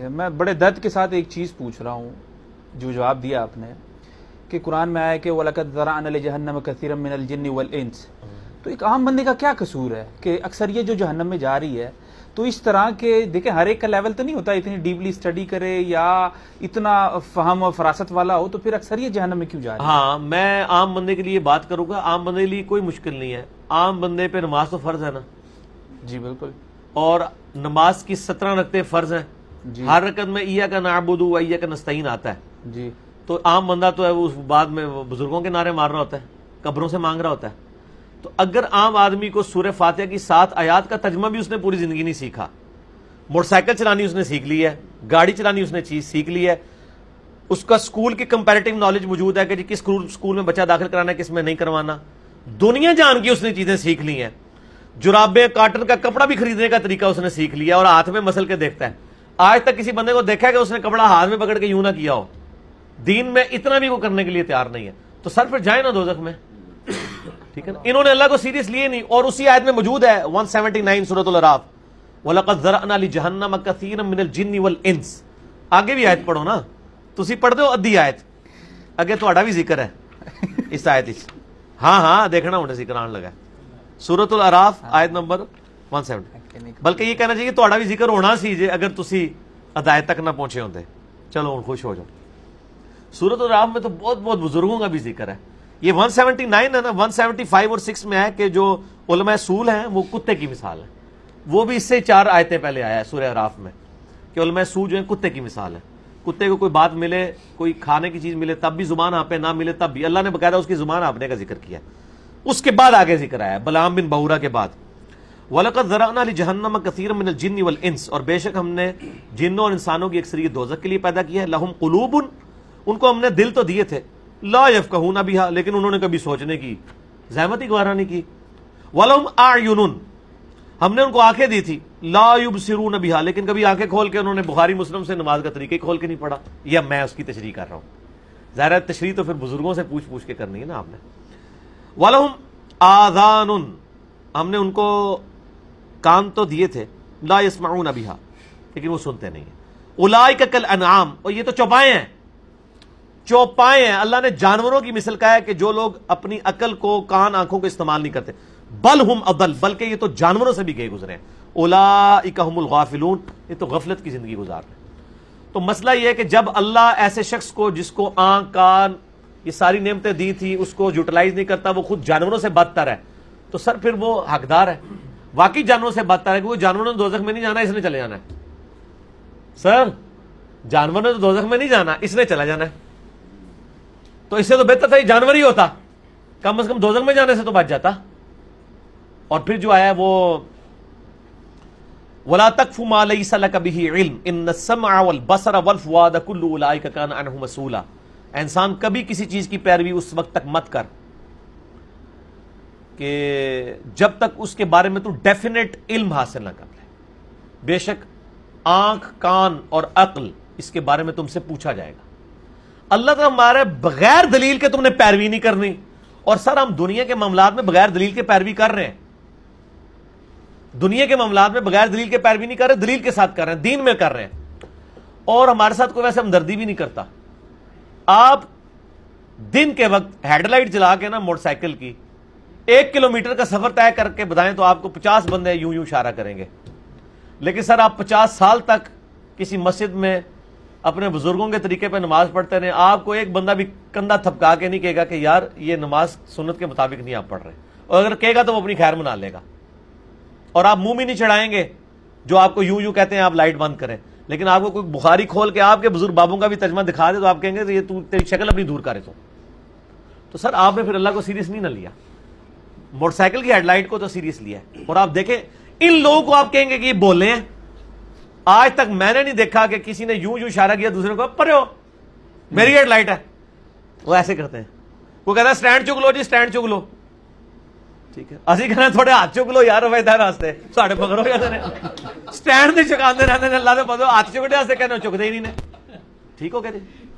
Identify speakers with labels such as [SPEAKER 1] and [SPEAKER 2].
[SPEAKER 1] है मैं बड़े दर्द के साथ एक चीज़ पूछ रहा हूँ जो जवाब दिया आपने कि कुरान में आया कि वलकदरान जहन्नम कसीरम वल इंस तो एक आम बंदे का क्या कसूर है कि अक्सर ये जो जहन्नम में जा रही है तो इस तरह के देखें हर एक का लेवल तो नहीं होता इतनी डीपली स्टडी करे या इतना फहम और फरासत वाला हो तो फिर अक्सर ये जहनम में क्यों जा रहा है हाँ मैं आम बंदे के लिए बात करूंगा आम बंदे के लिए कोई मुश्किल नहीं है आम बंदे पे नमाज तो फर्ज है ना जी बिल्कुल और नमाज की सत्रह रखते फर्ज है हर रकत में ईया का नाबुद ईया का नस्तीन आता है जी तो आम बंदा तो है वो बाद में बुजुर्गों के नारे मार रहा होता है कब्रों से मांग रहा होता है तो अगर आम आदमी को सूर्य फातह की सात आयात का तजमा भी उसने पूरी जिंदगी नहीं सीखा मोटरसाइकिल चलानी उसने सीख ली है गाड़ी चलानी उसने चीज सीख ली है उसका स्कूल की कंपेरेटिव नॉलेज मौजूद है कि किस स्कूल में बच्चा दाखिल कराना है किस में नहीं करवाना दुनिया जान की उसने चीजें सीख ली है जुराबे काटन का कपड़ा भी खरीदने का तरीका उसने सीख लिया और हाथ में मसल के देखता है आज तक किसी बंदे को देखा है कि उसने कपड़ा हाथ में पकड़ के यूं ना किया हो दीन में इतना भी वो करने के लिए तैयार नहीं है तो सर फिर जाए ना दोजख में ठीक है ना इन्होंने अल्लाह को सीरियस लिए नहीं और उसी आयत में मौजूद है 179 सेवेंटी नाइन सूरतराफ वलकत जरा मिनल जिन्नी वल इंस आगे भी आयत पढ़ो ना ਤੁਸੀਂ ਪੜਦੇ ਹੋ ਅੱਧੀ ਆਇਤ ਅੱਗੇ ਤੁਹਾਡਾ ਵੀ ਜ਼ਿਕਰ ਹੈ ਇਸ ਆਇਤ ਵਿੱਚ ਹਾਂ ਹਾਂ ਦੇਖਣਾ ਹੁਣ ਅਸੀਂ ਕਰਾਉਣ ਲਗਾ ਸੂਰਤੁਲ ਅਰਾਫ ਆਇਤ बल्कि ये कहना चाहिए ਚਾਹੀਏ ਤੁਹਾਡਾ ਵੀ ਜ਼ਿਕਰ ਹੋਣਾ ਸੀ ਜੇ ਅਗਰ ਤੁਸੀਂ ਅਦਾਇਤ ਤੱਕ ਨਾ ਪਹੁੰਚੇ ਹੁੰਦੇ ਚਲੋ ਹੁਣ ਖੁਸ਼ सूरत और राम में तो बहुत बहुत बुजुर्गों का भी जिक्र है ये 179 है ना 175 और 6 में है कि जो उलमा सूल है वो कुत्ते की मिसाल है वो भी इससे चार आयते पहले आया है सूर्य राफ में कि उलमा सू जो है कुत्ते की मिसाल है कुत्ते को कोई बात मिले कोई खाने की चीज़ मिले तब भी जुबान हाँपे ना मिले तब भी अल्लाह ने बकायदा उसकी जुबान आपने का जिक्र किया उसके बाद आगे जिक्र आया बलाम बिन बहुरा के बाद वलकत जरा जहन्नम कसर मिन जिन वल इंस और बेशक हमने जिनों और इंसानों की अक्सरियत दोजक के लिए पैदा किया है लहम कलूबन उनको हमने दिल तो दिए थे ला यफ कहूना भी हा लेकिन उन्होंने कभी सोचने की जहमत ही गवारा नहीं की वलम आयुन हमने उनको आंखें दी थी ला लायुब सिरून भी हा लेकिन कभी आंखें खोल के उन्होंने बुखारी मुस्लिम से नमाज का तरीके खोल के नहीं पढ़ा या मैं उसकी तशरी कर रहा हूं ज़ाहिर तशरी तो फिर बुजुर्गों से पूछ पूछ के करनी है ना आपने वालम आजान हमने उनको कान तो दिए थे ला यसमाऊन अबिहा लेकिन वो सुनते नहीं उलाई का कल अनाम और ये तो चौपाए हैं चौपाए हैं अल्लाह ने जानवरों की मिसल कहा है कि जो लोग अपनी अकल को कान आंखों को इस्तेमाल नहीं करते बल हम अबल बल्कि ये तो जानवरों से भी गए गुजरे हैं ओला इकहमुल गाफिलून ये तो गफलत की जिंदगी गुजार रहे तो मसला यह है कि जब अल्लाह ऐसे शख्स को जिसको आंख कान ये सारी नियमतें दी थी उसको यूटिलाइज नहीं करता वो खुद जानवरों से बदतर है तो सर फिर वो हकदार है वाकई जानवरों से बात है क्योंकि जानवरों ने दोजख में नहीं जाना इसने चले जाना है सर जानवर ने तो दोजख में नहीं जाना इसने चला जाना है तो इससे तो बेहतर था ये जानवर ही होता कम से कम दोजख में जाने से तो बच जाता और फिर जो आया वो वला तक मा लैसा लक इंसान कभी किसी चीज की पैरवी उस वक्त तक मत कर कि जब तक उसके बारे में तू डेफिनेट इल्म हासिल ना कर ले बेशक आंख कान और अक्ल इसके बारे में तुमसे पूछा जाएगा अल्लाह का तो हमारे बगैर दलील के तुमने पैरवी नहीं करनी और सर हम दुनिया के मामला में बगैर दलील के पैरवी कर रहे हैं दुनिया के मामला में बगैर दलील के पैरवी नहीं कर रहे दलील के साथ कर रहे हैं दीन में कर रहे हैं और हमारे साथ कोई वैसे हमदर्दी भी नहीं करता आप दिन के वक्त हेडलाइट जला के ना मोटरसाइकिल की एक किलोमीटर का सफर तय करके बताएं तो आपको पचास बंदे यूं यूं इशारा करेंगे लेकिन सर आप पचास साल तक किसी मस्जिद में अपने बुजुर्गों के तरीके पर नमाज पढ़ते रहे आपको एक बंदा भी कंधा थपका के नहीं कहेगा कि यार ये नमाज सुनत के मुताबिक नहीं आप पढ़ रहे और अगर कहेगा तो वो अपनी खैर मना लेगा और आप मुंह भी नहीं चढ़ाएंगे जो आपको यूं यूं कहते हैं आप लाइट बंद करें लेकिन आपको कोई बुखारी खोल के आपके बुजुर्ग बाबों का भी तजमा दिखा दे तो आप कहेंगे तो ये तू तेरी शक्ल अपनी दूर करे तो।, तो सर आपने फिर अल्लाह को सीरियस नहीं ना लिया मोटरसाइकिल की हेडलाइट को तो सीरियस लिया है और आप देखें इन लोगों को आप कहेंगे कि ये बोले हैं आज तक मैंने नहीं देखा कि किसी ने यूं यूं इशारा किया दूसरे को पर हो मेरी हेडलाइट है वो ऐसे करते हैं वो कहता है स्टैंड चुक लो जी स्टैंड चुक लो ठीक है असि कहना थोड़े हाथ ਚੁੱਕ लो यार ਵੈਦਾਂ रास्ते साढ़े पकड़ो ਜਾਂਦੇ स्टैंड नहीं ਤੇ रहते ਰਹਿੰਦੇ ਨੇ ਅੱਲਾ ਦੇ ਪਤਾ ਹੱਥ ਚੁੱਕਦੇ ਵਾਸਤੇ ਕਹਿੰਦੇ ਚੁੱਕਦੇ ਹੀ ਨਹੀਂ ਨੇ